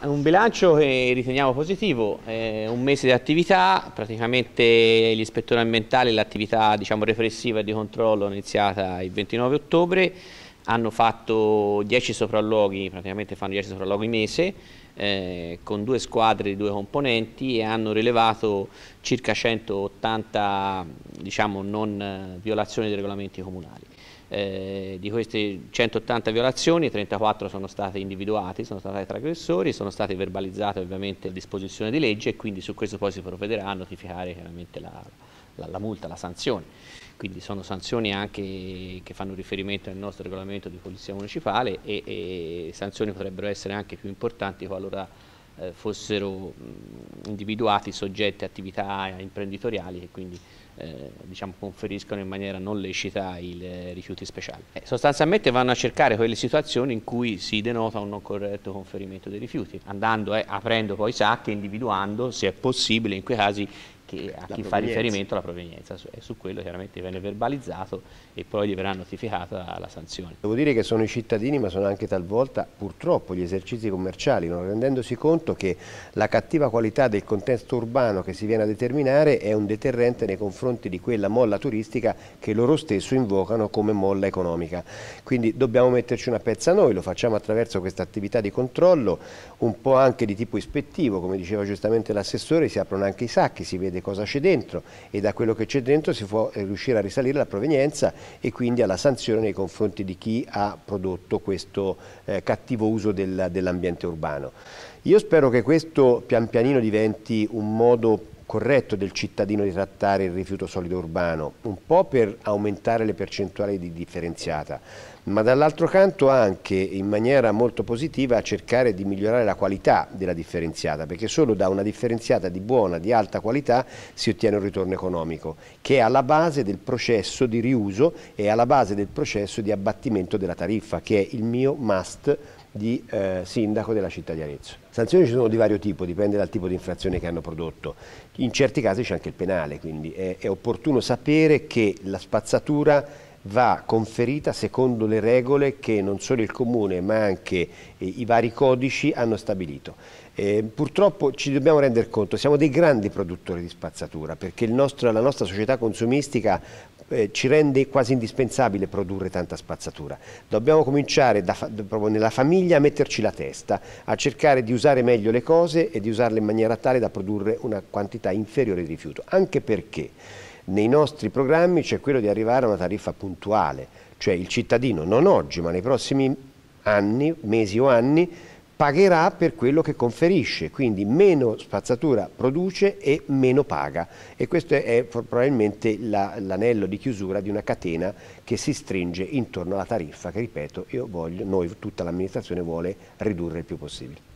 Un bilancio che riteniamo positivo, eh, un mese di attività, praticamente l'ispettore ambientale e l'attività diciamo, repressiva e di controllo iniziata il 29 ottobre, hanno fatto 10 sopralluoghi, praticamente fanno 10 sopralluoghi mese, eh, con due squadre di due componenti e hanno rilevato circa 180 diciamo, non, eh, violazioni dei regolamenti comunali. Eh, di queste 180 violazioni 34 sono state individuate, sono stati trasgressori, sono state verbalizzate ovviamente a disposizione di legge e quindi su questo poi si provvederà a notificare chiaramente la, la, la multa, la sanzione. Quindi sono sanzioni anche che fanno riferimento al nostro regolamento di polizia municipale e, e sanzioni potrebbero essere anche più importanti qualora eh, fossero mh, individuati soggetti attività imprenditoriali e quindi eh, diciamo, conferiscono in maniera non lecita i eh, rifiuti speciali. Eh, sostanzialmente vanno a cercare quelle situazioni in cui si denota un non corretto conferimento dei rifiuti, andando, eh, aprendo poi i sacchi, individuando se è possibile in quei casi che, a la chi fa riferimento alla provenienza e su quello chiaramente viene verbalizzato e poi gli verrà notificata la sanzione. Devo dire che sono i cittadini ma sono anche talvolta purtroppo gli esercizi commerciali non rendendosi conto che la cattiva qualità del contesto urbano che si viene a determinare è un deterrente nei confronti di quella molla turistica che loro stesso invocano come molla economica. Quindi dobbiamo metterci una pezza noi, lo facciamo attraverso questa attività di controllo un po' anche di tipo ispettivo, come diceva giustamente l'assessore, si aprono anche i sacchi, si vede vede cosa c'è dentro e da quello che c'è dentro si può eh, riuscire a risalire la provenienza e quindi alla sanzione nei confronti di chi ha prodotto questo eh, cattivo uso del, dell'ambiente urbano. Io spero che questo pian pianino diventi un modo corretto del cittadino di trattare il rifiuto solido urbano, un po' per aumentare le percentuali di differenziata, ma dall'altro canto anche in maniera molto positiva cercare di migliorare la qualità della differenziata, perché solo da una differenziata di buona, di alta qualità si ottiene un ritorno economico, che è alla base del processo di riuso e alla base del processo di abbattimento della tariffa, che è il mio must di eh, sindaco della città di Arezzo. Sanzioni ci sono di vario tipo, dipende dal tipo di infrazione che hanno prodotto. In certi casi c'è anche il penale, quindi è, è opportuno sapere che la spazzatura va conferita secondo le regole che non solo il Comune ma anche eh, i vari codici hanno stabilito. Eh, purtroppo ci dobbiamo rendere conto, siamo dei grandi produttori di spazzatura perché nostro, la nostra società consumistica eh, ci rende quasi indispensabile produrre tanta spazzatura. Dobbiamo cominciare da, da, proprio nella famiglia a metterci la testa, a cercare di usare meglio le cose e di usarle in maniera tale da produrre una quantità inferiore di rifiuto, anche perché nei nostri programmi c'è quello di arrivare a una tariffa puntuale, cioè il cittadino non oggi ma nei prossimi anni, mesi o anni pagherà per quello che conferisce, quindi meno spazzatura produce e meno paga e questo è probabilmente l'anello la, di chiusura di una catena che si stringe intorno alla tariffa che ripeto io voglio, noi tutta l'amministrazione vuole ridurre il più possibile.